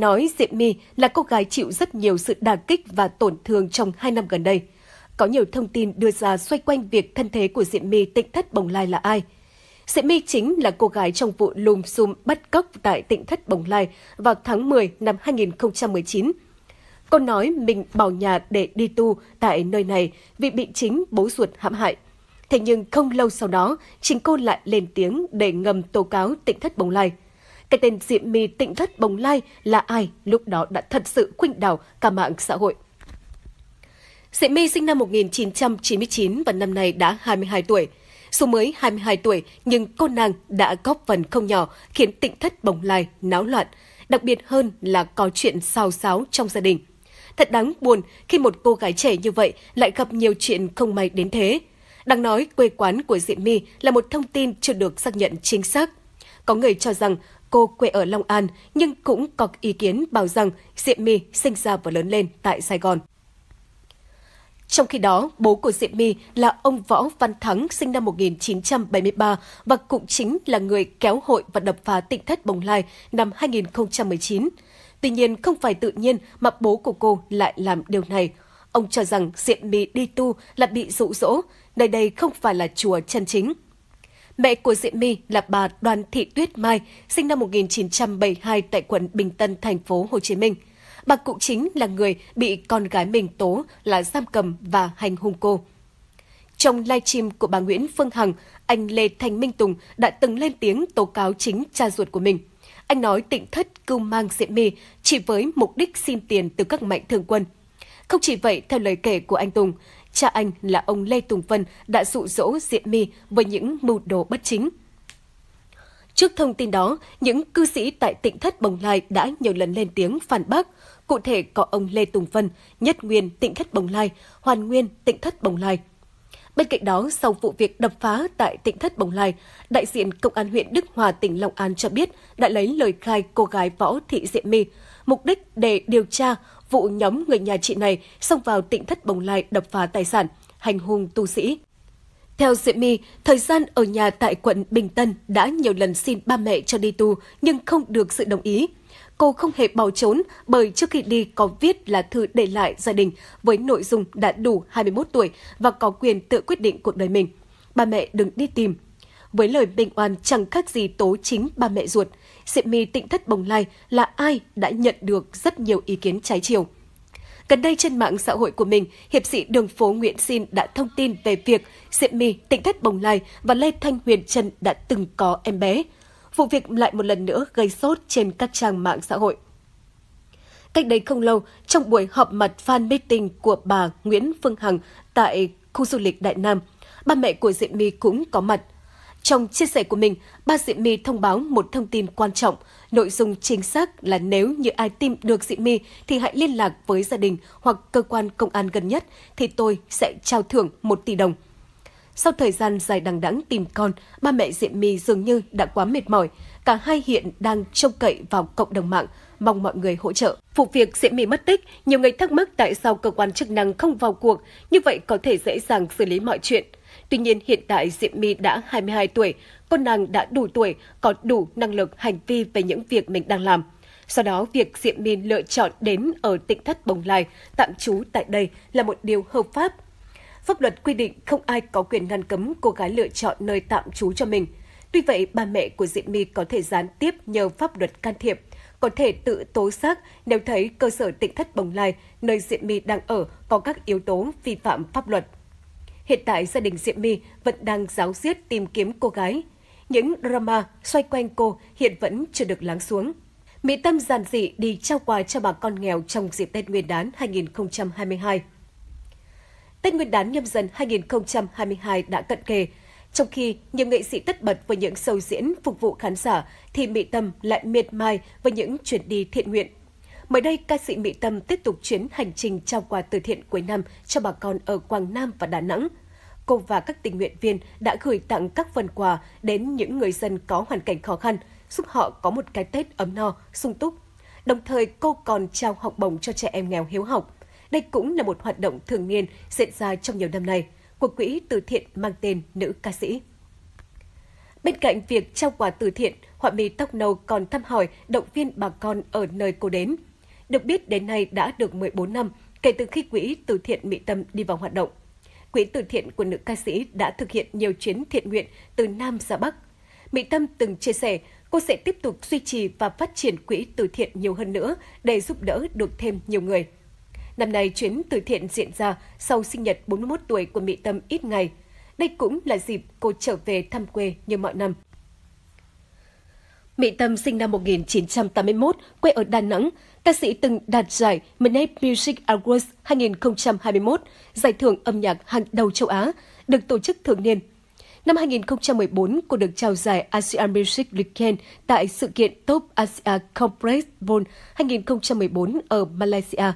nói Diệm My là cô gái chịu rất nhiều sự đả kích và tổn thương trong hai năm gần đây. Có nhiều thông tin đưa ra xoay quanh việc thân thế của Diệm My tịnh thất Bồng Lai là ai. Diệm My chính là cô gái trong vụ lùm xùm bắt cóc tại tịnh thất Bồng Lai vào tháng 10 năm 2019. Cô nói mình bỏ nhà để đi tu tại nơi này vì bị chính bố ruột hãm hại. Thế nhưng không lâu sau đó, chính cô lại lên tiếng để ngầm tố cáo tịnh thất Bồng Lai – cái tên Diệm My tịnh thất bồng lai là ai lúc đó đã thật sự khuynh đảo cả mạng xã hội. Diệm My sinh năm 1999 và năm nay đã 22 tuổi. Dù mới 22 tuổi, nhưng cô nàng đã góp phần không nhỏ khiến tịnh thất bồng lai náo loạn, đặc biệt hơn là có chuyện xào xáo trong gia đình. Thật đáng buồn khi một cô gái trẻ như vậy lại gặp nhiều chuyện không may đến thế. Đang nói quê quán của Diệm My là một thông tin chưa được xác nhận chính xác. Có người cho rằng cô quê ở Long An, nhưng cũng có ý kiến bảo rằng Diệm My sinh ra và lớn lên tại Sài Gòn. Trong khi đó, bố của Diệm My là ông Võ Văn Thắng sinh năm 1973 và cũng chính là người kéo hội và đập phá tỉnh thất Bồng Lai năm 2019. Tuy nhiên, không phải tự nhiên mà bố của cô lại làm điều này. Ông cho rằng Diệm My đi tu là bị dụ dỗ, nơi đây không phải là chùa chân chính – Mẹ của Diễm My là bà Đoàn Thị Tuyết Mai, sinh năm 1972 tại quận Bình Tân, thành phố Hồ Chí Minh. Bà cụ chính là người bị con gái mình tố là giam cầm và hành hung cô. Trong livestream của bà Nguyễn Phương Hằng, anh Lê Thanh Minh Tùng đã từng lên tiếng tố cáo chính cha ruột của mình. Anh nói tịnh thất cưu mang Diễm My chỉ với mục đích xin tiền từ các mạnh thường quân. Không chỉ vậy, theo lời kể của anh Tùng, cha anh là ông Lê Tùng Vân đã dụ dỗ Diệm My với những mưu đồ bất chính. Trước thông tin đó, những cư sĩ tại tỉnh thất Bồng Lai đã nhiều lần lên tiếng phản bác. Cụ thể có ông Lê Tùng Vân, Nhất Nguyên tỉnh thất Bồng Lai, Hoàn Nguyên tỉnh thất Bồng Lai. Bên cạnh đó, sau vụ việc đập phá tại tỉnh thất Bồng Lai, đại diện Công an huyện Đức Hòa tỉnh Long An cho biết đã lấy lời khai cô gái Võ Thị Diệm My, mục đích để điều tra vụ nhóm người nhà chị này xông vào tỉnh thất bồng lai đập phá tài sản, hành hung tu sĩ. Theo Diệm My, thời gian ở nhà tại quận Bình Tân đã nhiều lần xin ba mẹ cho đi tu nhưng không được sự đồng ý. Cô không hề bỏ trốn bởi trước khi đi có viết là thư để lại gia đình với nội dung đã đủ 21 tuổi và có quyền tự quyết định cuộc đời mình. Ba mẹ đừng đi tìm. Với lời bình oan chẳng khác gì tố chính ba mẹ ruột – Diệm My Tịnh thất bồng lai là ai đã nhận được rất nhiều ý kiến trái chiều. Gần đây trên mạng xã hội của mình, hiệp sĩ đường phố Nguyễn Xin đã thông tin về việc Diệm My, Tịnh Thất Bồng Lai và Lê Thanh Huyền Trân đã từng có em bé. Vụ việc lại một lần nữa gây sốt trên các trang mạng xã hội. Cách đây không lâu, trong buổi họp mặt fan meeting của bà Nguyễn Phương Hằng tại khu du lịch Đại Nam, ba mẹ của Diệm My cũng có mặt – trong chia sẻ của mình, ba Diệm My thông báo một thông tin quan trọng. Nội dung chính xác là nếu như ai tìm được Diệm My thì hãy liên lạc với gia đình hoặc cơ quan công an gần nhất thì tôi sẽ trao thưởng 1 tỷ đồng. Sau thời gian dài đằng đẵng tìm con, ba mẹ Diệm My dường như đã quá mệt mỏi. Cả hai hiện đang trông cậy vào cộng đồng mạng, mong mọi người hỗ trợ. Vụ việc Diệm My mất tích, nhiều người thắc mắc tại sao cơ quan chức năng không vào cuộc, như vậy có thể dễ dàng xử lý mọi chuyện. Tuy nhiên, hiện tại Diệm My đã 22 tuổi, cô nàng đã đủ tuổi, có đủ năng lực hành vi về những việc mình đang làm. Sau đó, việc Diệm My lựa chọn đến ở tỉnh thất Bồng Lai, tạm trú tại đây là một điều hợp pháp. Pháp luật quy định không ai có quyền ngăn cấm cô gái lựa chọn nơi tạm trú cho mình. Tuy vậy, ba mẹ của Diệm My có thể gián tiếp nhờ pháp luật can thiệp, có thể tự tố giác nếu thấy cơ sở tỉnh thất Bồng Lai, nơi Diệm My đang ở, có các yếu tố vi phạm pháp luật hiện tại gia đình Diệm My vẫn đang giáo diết tìm kiếm cô gái. Những drama xoay quanh cô hiện vẫn chưa được lắng xuống. Mỹ Tâm giản dị đi trao quà cho bà con nghèo trong dịp Tết Nguyên đán 2022. Tết Nguyên đán nhâm dần 2022 đã cận kề. Trong khi nhiều nghệ sĩ tất bật với những sâu diễn phục vụ khán giả, thì Mỹ Tâm lại miệt mài với những chuyến đi thiện nguyện Mới đây, ca sĩ Mỹ Tâm tiếp tục chuyến hành trình trao quà từ thiện cuối năm cho bà con ở Quảng Nam và Đà Nẵng. Cô và các tình nguyện viên đã gửi tặng các phần quà đến những người dân có hoàn cảnh khó khăn, giúp họ có một cái Tết ấm no, sung túc. Đồng thời, cô còn trao học bổng cho trẻ em nghèo hiếu học. Đây cũng là một hoạt động thường niên diễn ra trong nhiều năm nay của quỹ từ thiện mang tên Nữ ca sĩ. Bên cạnh việc trao quà từ thiện, họa mi tóc nâu còn thăm hỏi động viên bà con ở nơi cô đến – được biết đến nay đã được 14 năm kể từ khi quỹ từ thiện Mỹ Tâm đi vào hoạt động. Quỹ từ thiện của nữ ca sĩ đã thực hiện nhiều chuyến thiện nguyện từ Nam ra Bắc. Mỹ Tâm từng chia sẻ cô sẽ tiếp tục duy trì và phát triển quỹ từ thiện nhiều hơn nữa để giúp đỡ được thêm nhiều người. Năm nay, chuyến từ thiện diễn ra sau sinh nhật 41 tuổi của Mỹ Tâm ít ngày. Đây cũng là dịp cô trở về thăm quê như mọi năm. Mỹ Tâm sinh năm 1981, quê ở Đà Nẵng, ca sĩ từng đạt giải Mnet Music Awards 2021, giải thưởng âm nhạc hàng đầu châu Á, được tổ chức thường niên. Năm 2014, cô được trao giải ASEAN Music Weekend tại sự kiện Top Asia Conference Bowl 2014 ở Malaysia.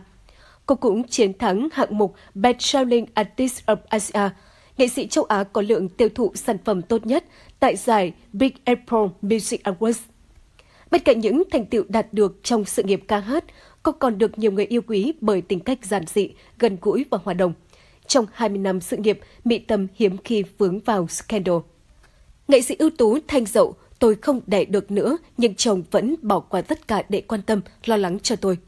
Cô cũng chiến thắng hạng mục Best Traveling Artist of Asia – nghệ sĩ châu Á có lượng tiêu thụ sản phẩm tốt nhất tại giải Big Apple Music Awards. Bên cạnh những thành tựu đạt được trong sự nghiệp ca hát, cô còn được nhiều người yêu quý bởi tính cách giản dị, gần gũi và hòa đồng. Trong 20 năm sự nghiệp, Mỹ Tâm hiếm khi vướng vào scandal. Nghệ sĩ ưu tú Thanh Dậu, tôi không đẻ được nữa, nhưng chồng vẫn bỏ qua tất cả để quan tâm, lo lắng cho tôi.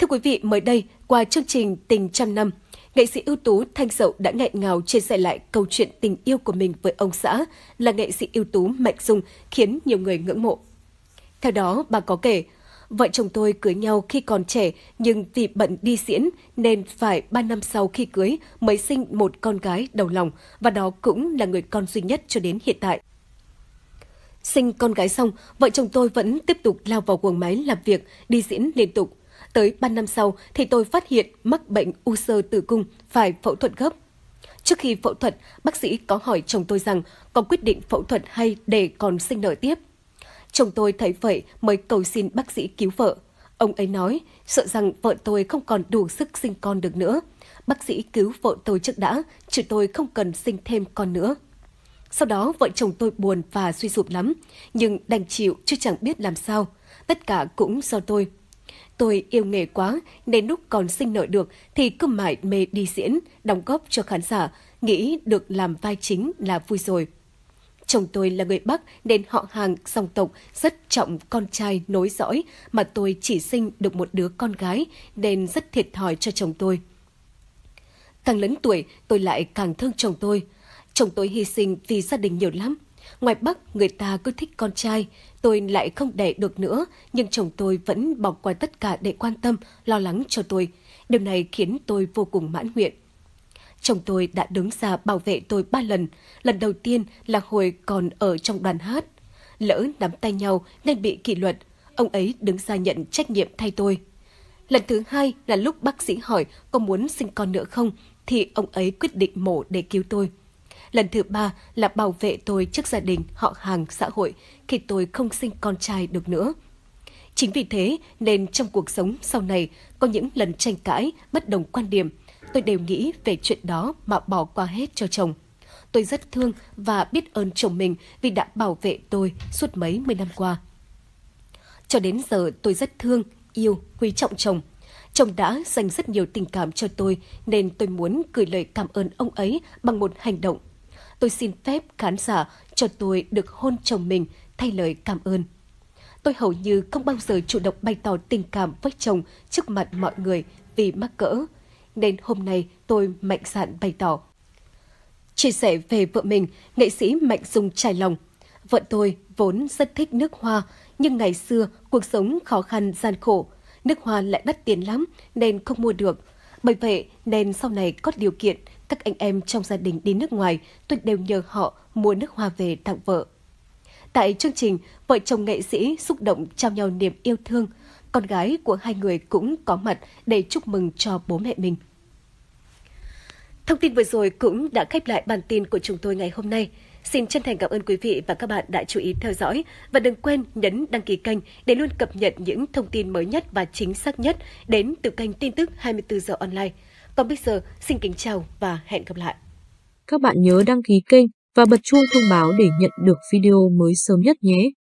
Thưa quý vị, mới đây, qua chương trình Tình Trăm Năm, nghệ sĩ ưu tú Thanh Dậu đã nghẹn ngào chia sẻ lại câu chuyện tình yêu của mình với ông xã là nghệ sĩ ưu tú Mạnh Dung khiến nhiều người ngưỡng mộ. Theo đó, bà có kể, vợ chồng tôi cưới nhau khi còn trẻ nhưng vì bận đi diễn nên phải 3 năm sau khi cưới mới sinh một con gái đầu lòng và đó cũng là người con duy nhất cho đến hiện tại. Sinh con gái xong, vợ chồng tôi vẫn tiếp tục lao vào guồng máy làm việc, đi diễn liên tục. Tới 3 năm sau thì tôi phát hiện mắc bệnh u sơ tử cung, phải phẫu thuật gấp. Trước khi phẫu thuật, bác sĩ có hỏi chồng tôi rằng có quyết định phẫu thuật hay để còn sinh nở tiếp. Chồng tôi thấy vậy mới cầu xin bác sĩ cứu vợ. Ông ấy nói, sợ rằng vợ tôi không còn đủ sức sinh con được nữa. Bác sĩ cứu vợ tôi trước đã, chứ tôi không cần sinh thêm con nữa. Sau đó vợ chồng tôi buồn và suy sụp lắm, nhưng đành chịu chứ chẳng biết làm sao. Tất cả cũng do tôi. Tôi yêu nghề quá, nên lúc còn sinh nợ được thì cứ mãi mê đi diễn, đóng góp cho khán giả, nghĩ được làm vai chính là vui rồi. Chồng tôi là người Bắc nên họ hàng, dòng tộc rất trọng con trai nối dõi mà tôi chỉ sinh được một đứa con gái nên rất thiệt thòi cho chồng tôi. Càng lớn tuổi, tôi lại càng thương chồng tôi. Chồng tôi hy sinh vì gia đình nhiều lắm. Ngoài Bắc, người ta cứ thích con trai. Tôi lại không đẻ được nữa, nhưng chồng tôi vẫn bỏ qua tất cả để quan tâm, lo lắng cho tôi. Điều này khiến tôi vô cùng mãn nguyện. Chồng tôi đã đứng ra bảo vệ tôi ba lần. Lần đầu tiên là hồi còn ở trong đoàn hát. Lỡ nắm tay nhau nên bị kỷ luật. Ông ấy đứng ra nhận trách nhiệm thay tôi. Lần thứ hai là lúc bác sĩ hỏi có muốn sinh con nữa không, thì ông ấy quyết định mổ để cứu tôi. Lần thứ ba là bảo vệ tôi trước gia đình, họ hàng, xã hội khi tôi không sinh con trai được nữa. Chính vì thế nên trong cuộc sống sau này có những lần tranh cãi, bất đồng quan điểm, tôi đều nghĩ về chuyện đó mà bỏ qua hết cho chồng. Tôi rất thương và biết ơn chồng mình vì đã bảo vệ tôi suốt mấy mươi năm qua. Cho đến giờ tôi rất thương, yêu, quý trọng chồng. Chồng đã dành rất nhiều tình cảm cho tôi nên tôi muốn gửi lời cảm ơn ông ấy bằng một hành động tôi xin phép khán giả cho tôi được hôn chồng mình thay lời cảm ơn. Tôi hầu như không bao giờ chủ động bày tỏ tình cảm với chồng trước mặt mọi người vì mắc cỡ. Nên hôm nay tôi mạnh dạn bày tỏ. Chia sẻ về vợ mình, nghệ sĩ Mạnh Dung trải lòng. Vợ tôi vốn rất thích nước hoa, nhưng ngày xưa cuộc sống khó khăn gian khổ. Nước hoa lại đắt tiền lắm nên không mua được. Bởi vậy nên sau này có điều kiện các anh em trong gia đình đi nước ngoài, tôi đều nhờ họ mua nước hoa về tặng vợ. Tại chương trình, vợ chồng nghệ sĩ xúc động trao nhau niềm yêu thương. Con gái của hai người cũng có mặt để chúc mừng cho bố mẹ mình. Thông tin vừa rồi cũng đã khép lại bản tin của chúng tôi ngày hôm nay. Xin chân thành cảm ơn quý vị và các bạn đã chú ý theo dõi và đừng quên nhấn đăng ký kênh để luôn cập nhật những thông tin mới nhất và chính xác nhất đến từ kênh tin tức 24 giờ online. Còn bây giờ, xin kính chào và hẹn gặp lại. Các bạn nhớ đăng ký kênh và bật chuông thông báo để nhận được video mới sớm nhất nhé.